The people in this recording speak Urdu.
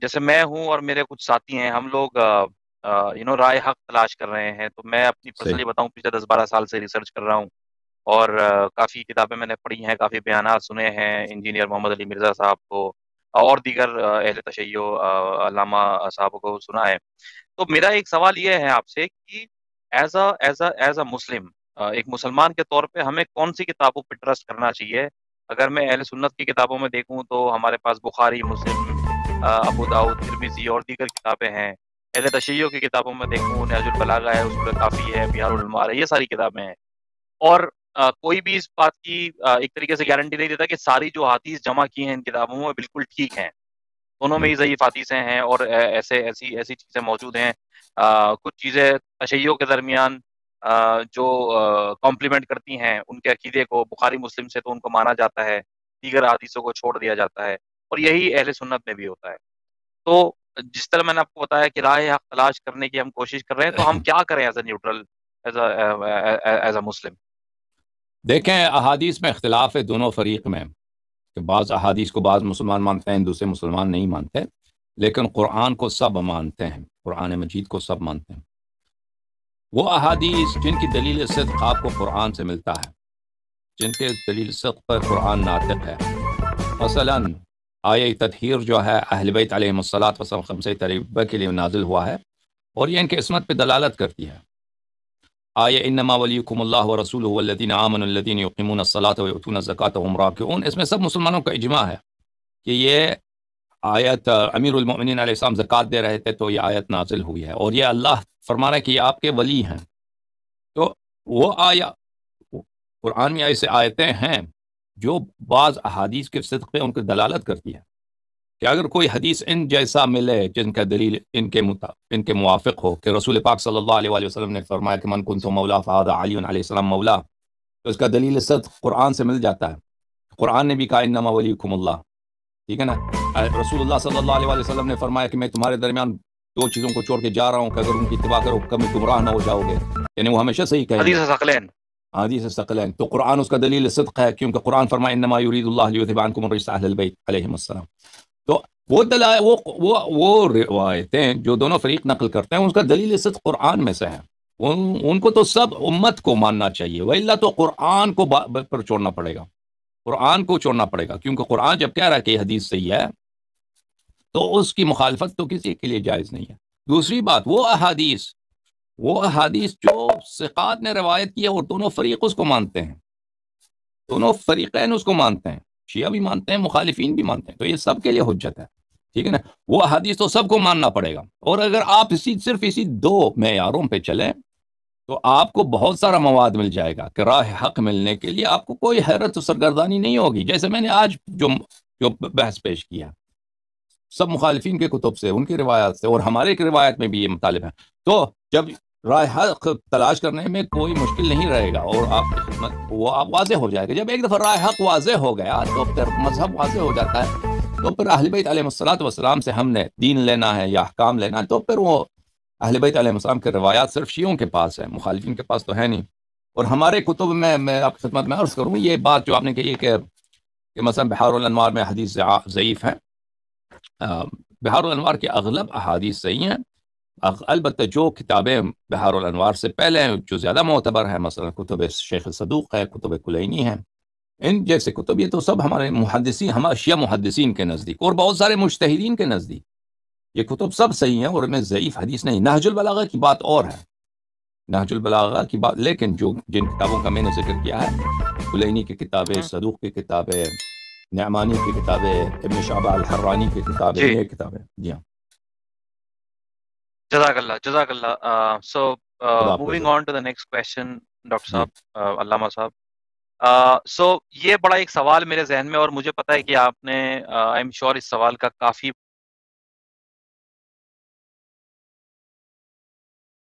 جیسے میں ہوں اور میرے کچھ ساتھی ہیں ہم لوگ یو نو رائے حق تلاش کر رہے ہیں تو میں اپنی پرسنلی بتاؤں پچھلے دس بارہ سال سے ریسرچ کر رہا ہوں اور کافی کتابیں میں نے پڑھی ہیں کافی بیانات سنے ہیں انجینئر محمد علی مرزا صاحب کو اور دیگر اہل تشیع علامہ صاحب کو سنا ہے تو میرا ایک سوال یہ ہے آپ سے کہ ایز اے مسلم ایک مسلمان کے طور پہ ہمیں کون سی کتابوں پہ ٹرسٹ کرنا چاہیے اگر میں اہل سنت کی کتابوں میں دیکھوں تو ہمارے پاس بخاری مسلم ابو داؤد ترمیزی اور دیگر کتابیں ہیں اہل تشیعوں کی کتابوں میں دیکھوں نیاز البلاغہ ہے کافی ہے بہار المار ہے یہ ساری کتابیں ہیں اور کوئی بھی اس بات کی ایک طریقے سے گارنٹی نہیں دیتا کہ ساری جو حادیث جمع کی ہیں ان کتابوں میں بالکل ٹھیک ہیں دونوں میں ہی ضعیف حادیثیں ہیں اور ایسے ایسی ایسی چیزیں موجود ہیں کچھ چیزیں تشیعوں کے درمیان جو کمپلیمنٹ کرتی ہیں ان کے عقیدے کو بخاری مسلم سے تو ان کو مانا جاتا ہے دیگر حادیثوں کو چھوڑ دیا جاتا ہے اور یہی اہل سنت میں بھی ہوتا ہے تو جس طرح میں نے آپ کو بتایا کہ حق تلاش کرنے کی ہم ہم کوشش کر رہے ہیں تو کیا کریں as as a a neutral Muslim دیکھیں احادیث میں اختلاف ہے دونوں فریق میں کہ بعض احادیث کو بعض مسلمان مانتے ہیں دوسرے مسلمان نہیں مانتے لیکن قرآن کو سب مانتے ہیں قرآن مجید کو سب مانتے ہیں وہ احادیث جن کی دلیل صدق آپ کو قرآن سے ملتا ہے جن کے دلیل صدق پر قرآن ناطق ہے مثلاً آی تطہیر جو ہے اہل بیت علیہ الصلاۃ وسلم سید طریبہ کے لیے نازل ہوا ہے اور یہ ان کے عصمت پہ دلالت کرتی ہے آئے انما ولیکم اللہ رسول الدین ودین عامن الدین وقم الصلاۃ وطون زکات و عمرہ کے اس میں سب مسلمانوں کا اجماع ہے کہ یہ آیت امیر المؤمنین علیہ السلام زکوٰۃ دے رہے تھے تو یہ آیت نازل ہوئی ہے اور یہ اللہ فرما ہے کہ یہ آپ کے ولی ہیں تو وہ آیا قرآن میں ایسے آیتیں ہیں جو بعض احادیث کے صدقے ان کی دلالت کرتی ہے کہ اگر کوئی حدیث ان جیسا ملے جن کا دلیل ان کے ان کے موافق ہو کہ رسول پاک صلی اللہ علیہ وآلہ وسلم نے فرمایا کہ من کن تو اس کا دلیل صدق قرآن سے مل جاتا ہے قرآن نے بھی کہا ولی کم اللہ ٹھیک ہے نا رسول اللہ صلی اللہ علیہ وآلہ وسلم نے فرمایا کہ میں تمہارے درمیان دو چیزوں کو چھوڑ کے جا رہا ہوں کہ اگر ان کی اتباع کرو کبھی گمراہ نہ ہو جاؤ گے یعنی وہ ہمیشہ صحیح کہ حدیث تو قرآن اس کا دلیل صدق ہے کیونکہ قرآن انما اللہ علیہ وسلم تو وہ وہ وہ وہ روایتیں جو دونوں فریق نقل کرتے ہیں اس کا دلیل صدق قرآن میں سے ہیں ان ان کو تو سب امت کو ماننا چاہیے وہ اللہ تو قرآن کو پر چھوڑنا پڑے گا قرآن کو چھوڑنا پڑے گا کیونکہ قرآن جب کہہ رہا ہے کہ یہ حدیث صحیح ہے تو اس کی مخالفت تو کسی کے لیے جائز نہیں ہے دوسری بات وہ احادیث وہ حدیث جو سقات نے روایت کی ہے اور دونوں فریق اس کو مانتے ہیں دونوں فریقین اس کو مانتے ہیں شیعہ بھی مانتے ہیں مخالفین بھی مانتے ہیں تو یہ سب کے لیے حجت ہے ٹھیک ہے نا وہ حدیث تو سب کو ماننا پڑے گا اور اگر آپ اسی صرف اسی دو معیاروں پہ چلیں تو آپ کو بہت سارا مواد مل جائے گا کہ راہ حق ملنے کے لیے آپ کو کوئی حیرت و سرگردانی نہیں ہوگی جیسے میں نے آج جو بحث پیش کیا سب مخالفین کے کتب سے ان کی روایات سے اور ہمارے ایک روایت میں بھی یہ مطالب ہیں تو جب رائے حق تلاش کرنے میں کوئی مشکل نہیں رہے گا اور آپ کی خدمت وہ آپ واضح ہو جائے گا جب ایک دفعہ رائے حق واضح ہو گیا تو پھر مذہب واضح ہو جاتا ہے تو پھر اہل بیت علیہ و وسلام سے ہم نے دین لینا ہے یا حکام لینا ہے تو پھر وہ اہل بیت علیہ السلام کے روایات صرف شیعوں کے پاس ہے مخالفین کے پاس تو ہے نہیں اور ہمارے کتب میں میں آپ کی خدمت میں عرض کروں یہ بات جو آپ نے کہی ہے کہ مثلاً بہار الانوار میں حدیث ضعیف ہیں بہار النوار کے اغلب احادیث صحیح ہیں البتہ جو کتابیں بہار الانوار سے پہلے ہیں جو زیادہ معتبر ہیں مثلا کتب شیخ صدوق ہے کتب کلینی ہیں ان جیسے کتب یہ تو سب ہمارے محدثین ہم شیعہ محدثین کے نزدیک اور بہت سارے مشتہدین کے نزدیک یہ کتب سب صحیح ہیں اور میں ضعیف حدیث نہیں نہج البلاغہ کی بات اور ہے نہج البلاغہ کی بات لیکن جو جن کتابوں کا میں نے ذکر کیا ہے کلینی کی کتابیں ہاں۔ صدوق کی کتابیں نعمانی کی کتابیں ابن شعبہ الحرانی کی کتابیں جی۔ یہ کتابیں جی ہاں جزاک اللہ جزاک اللہ so moving on to the next question doctor صاحب علامہ صاحب سو یہ بڑا ایک سوال میرے ذہن میں اور مجھے پتا ہے کہ آپ نے آئی ایم شیور اس سوال کا کافی